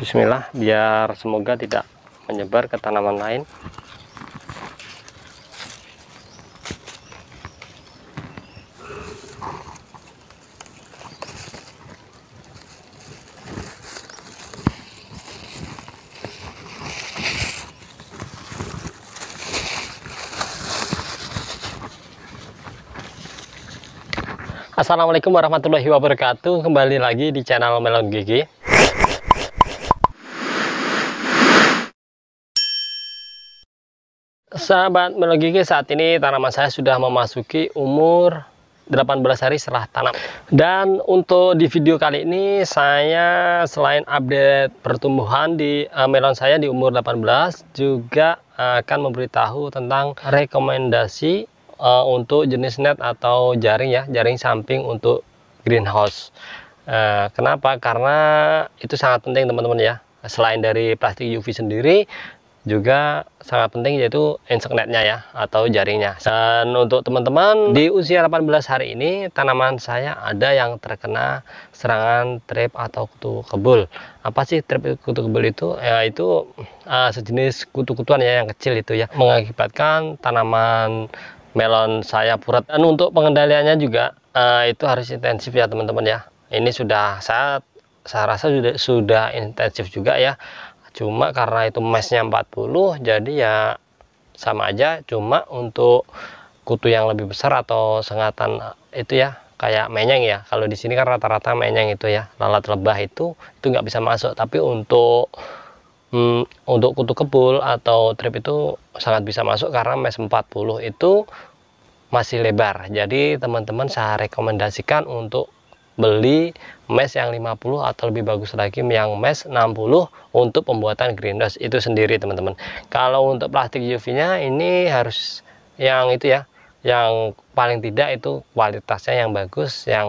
bismillah biar semoga tidak menyebar ke tanaman lain Assalamualaikum warahmatullahi wabarakatuh Kembali lagi di channel Melon Gigi Sahabat melogiki saat ini tanaman saya sudah memasuki umur 18 hari setelah tanam dan untuk di video kali ini saya selain update pertumbuhan di uh, melon saya di umur 18 juga akan memberitahu tentang rekomendasi uh, untuk jenis net atau jaring ya jaring samping untuk greenhouse uh, kenapa karena itu sangat penting teman-teman ya selain dari plastik UV sendiri juga sangat penting yaitu internetnya ya atau jaringnya dan untuk teman-teman di usia 18 hari ini tanaman saya ada yang terkena serangan trip atau kutu kebul apa sih trip kutu kebul itu ya itu uh, sejenis kutu-kutuan ya yang kecil itu ya mengakibatkan tanaman melon saya purat dan untuk pengendaliannya juga uh, itu harus intensif ya teman-teman ya ini sudah saat saya rasa sudah sudah intensif juga ya cuma karena itu mesnya 40 jadi ya sama aja cuma untuk kutu yang lebih besar atau sengatan itu ya kayak menyeng ya kalau di sini kan rata-rata menyeng itu ya lalat lebah itu itu nggak bisa masuk tapi untuk hmm, untuk kutu kebul atau trip itu sangat bisa masuk karena mes 40 itu masih lebar jadi teman-teman saya rekomendasikan untuk beli mesh yang 50 atau lebih bagus lagi yang mesh 60 untuk pembuatan dust itu sendiri teman-teman kalau untuk plastik UV nya ini harus yang itu ya yang paling tidak itu kualitasnya yang bagus yang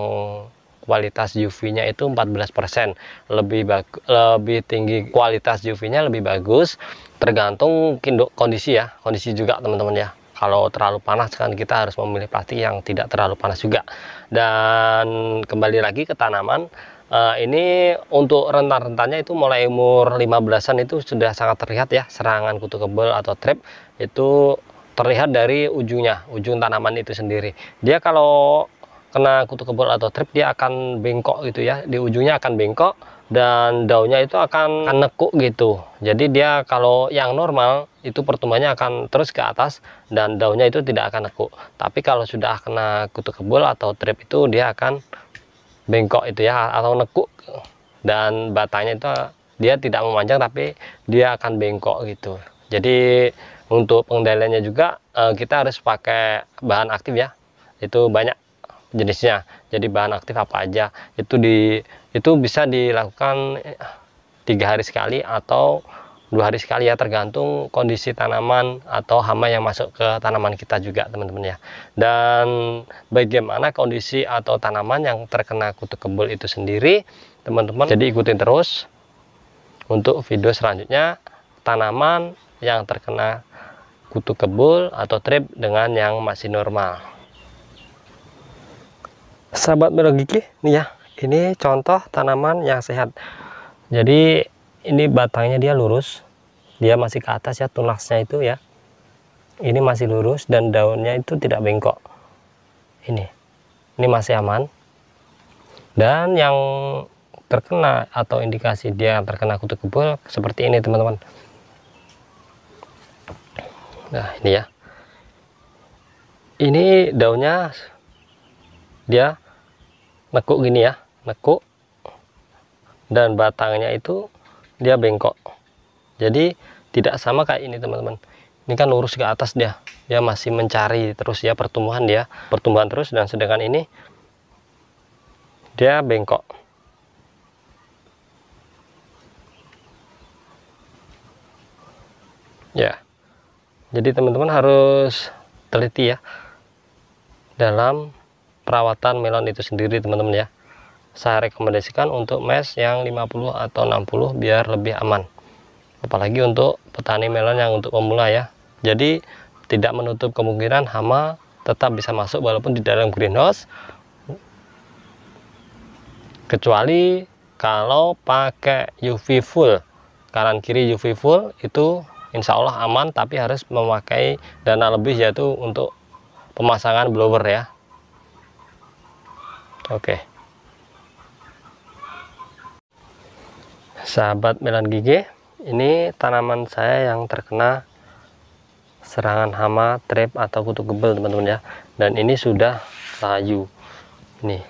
kualitas UV-nya itu 14% lebih lebih tinggi kualitas UV-nya lebih bagus tergantung kondisi ya kondisi juga teman-teman ya kalau terlalu panas kan kita harus memilih plastik yang tidak terlalu panas juga dan kembali lagi ke tanaman uh, ini untuk rentan-rentannya itu mulai umur 15-an itu sudah sangat terlihat ya serangan kutu kebel atau trip itu terlihat dari ujungnya ujung tanaman itu sendiri dia kalau kena kutu kebel atau trip dia akan bengkok gitu ya di ujungnya akan bengkok dan daunnya itu akan, akan nekuk gitu jadi dia kalau yang normal itu pertumbuhannya akan terus ke atas dan daunnya itu tidak akan nekuk tapi kalau sudah kena kutu kebul atau trip itu dia akan bengkok itu ya atau nekuk dan batangnya itu dia tidak memanjang tapi dia akan bengkok gitu jadi untuk pengendaliannya juga eh, kita harus pakai bahan aktif ya itu banyak jenisnya jadi bahan aktif apa aja itu di itu bisa dilakukan eh, tiga hari sekali atau dua hari sekali ya tergantung kondisi tanaman atau hama yang masuk ke tanaman kita juga teman-teman ya dan bagaimana kondisi atau tanaman yang terkena kutu kebul itu sendiri teman-teman jadi ikutin terus untuk video selanjutnya tanaman yang terkena kutu kebul atau trip dengan yang masih normal sahabat merah gigi nih ya ini contoh tanaman yang sehat jadi ini batangnya dia lurus dia masih ke atas ya tunasnya itu ya ini masih lurus dan daunnya itu tidak bengkok ini ini masih aman dan yang terkena atau indikasi dia terkena kutu kebul seperti ini teman-teman nah ini ya ini daunnya dia nekuk gini ya nekuk dan batangnya itu dia bengkok jadi tidak sama kayak ini teman-teman ini kan lurus ke atas dia dia masih mencari terus ya pertumbuhan dia pertumbuhan terus dan sedangkan ini dia bengkok ya jadi teman-teman harus teliti ya dalam perawatan melon itu sendiri teman-teman ya saya rekomendasikan untuk mesh yang 50 atau 60 biar lebih aman apalagi untuk petani melon yang untuk pemula ya jadi tidak menutup kemungkinan hama tetap bisa masuk walaupun di dalam greenhouse kecuali kalau pakai UV full kanan kiri UV full itu insya Allah aman tapi harus memakai dana lebih yaitu untuk pemasangan blower ya Oke. Sahabat melan gigi, ini tanaman saya yang terkena serangan hama, trip atau kutu gebel, teman-teman ya. Dan ini sudah layu. Nih.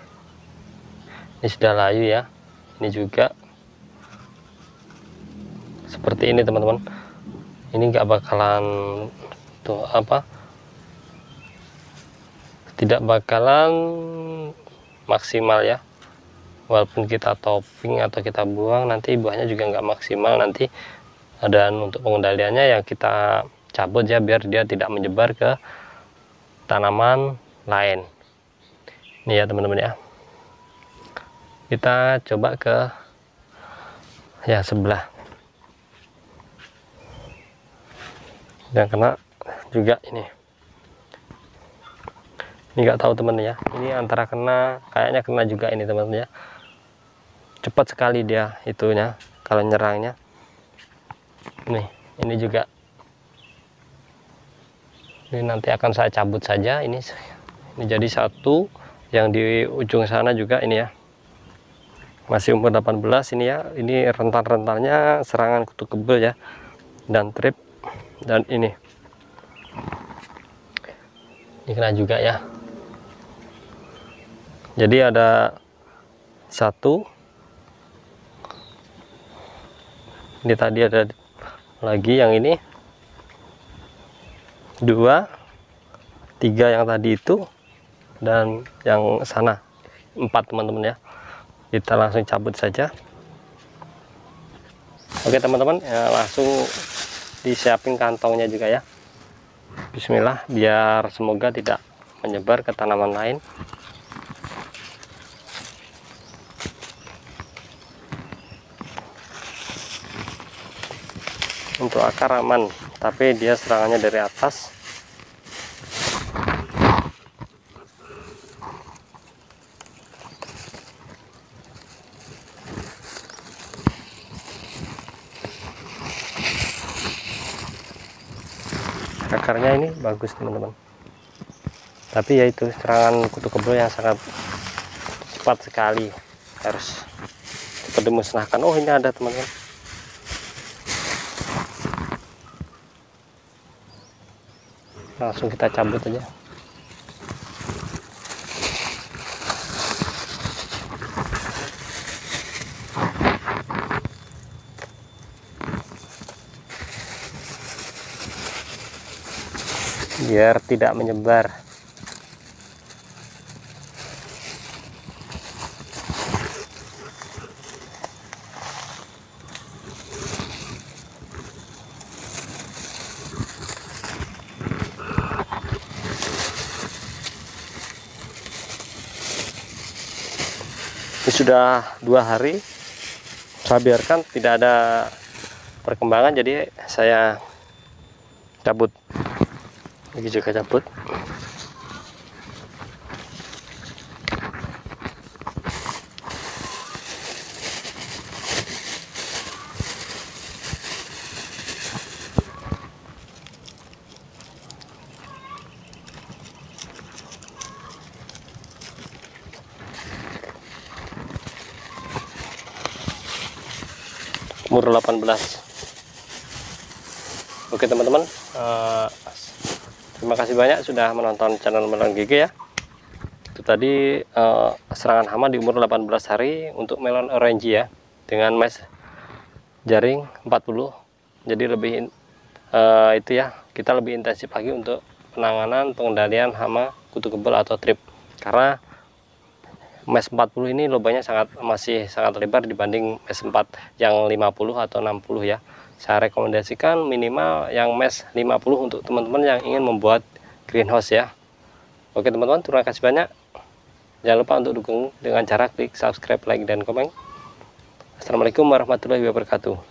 Ini sudah layu ya. Ini juga seperti ini, teman-teman. Ini nggak bakalan tuh apa? Tidak bakalan maksimal ya walaupun kita topping atau kita buang nanti buahnya juga nggak maksimal nanti dan anu untuk pengendaliannya ya kita cabut ya biar dia tidak menyebar ke tanaman lain ini ya teman-teman ya kita coba ke ya sebelah yang kena juga ini ini nggak tahu teman ya ini antara kena kayaknya kena juga ini teman ya cepat sekali dia itunya kalau nyerangnya nih ini juga ini nanti akan saya cabut saja ini ini jadi satu yang di ujung sana juga ini ya masih umur 18 ini ya ini rentan-rentannya serangan kutu kebel ya dan trip dan ini ini kena juga ya jadi ada satu ini tadi ada lagi yang ini dua tiga yang tadi itu dan yang sana empat teman-teman ya kita langsung cabut saja oke teman-teman ya, langsung disiapin kantongnya juga ya Bismillah biar semoga tidak menyebar ke tanaman lain untuk akar aman tapi dia serangannya dari atas akarnya ini bagus teman-teman tapi yaitu serangan kutu kebul yang sangat cepat sekali harus cepat dimusnahkan oh ini ada teman-teman langsung kita cabut aja biar tidak menyebar sudah dua hari saya biarkan tidak ada perkembangan jadi saya cabut lagi juga cabut umur 18 oke teman-teman uh, terima kasih banyak sudah menonton channel melon GG ya itu tadi uh, eh, serangan hama di umur 18 hari untuk melon orange ya dengan mesh jaring 40 jadi lebih uh, itu ya kita lebih intensif lagi untuk penanganan pengendalian hama kutu kebul atau trip karena mes 40 ini lubangnya sangat masih sangat lebar dibanding mes 4 yang 50 atau 60 ya saya rekomendasikan minimal yang mes 50 untuk teman-teman yang ingin membuat greenhouse ya oke teman-teman terima kasih banyak jangan lupa untuk dukung dengan cara klik subscribe like dan komen Assalamualaikum warahmatullahi wabarakatuh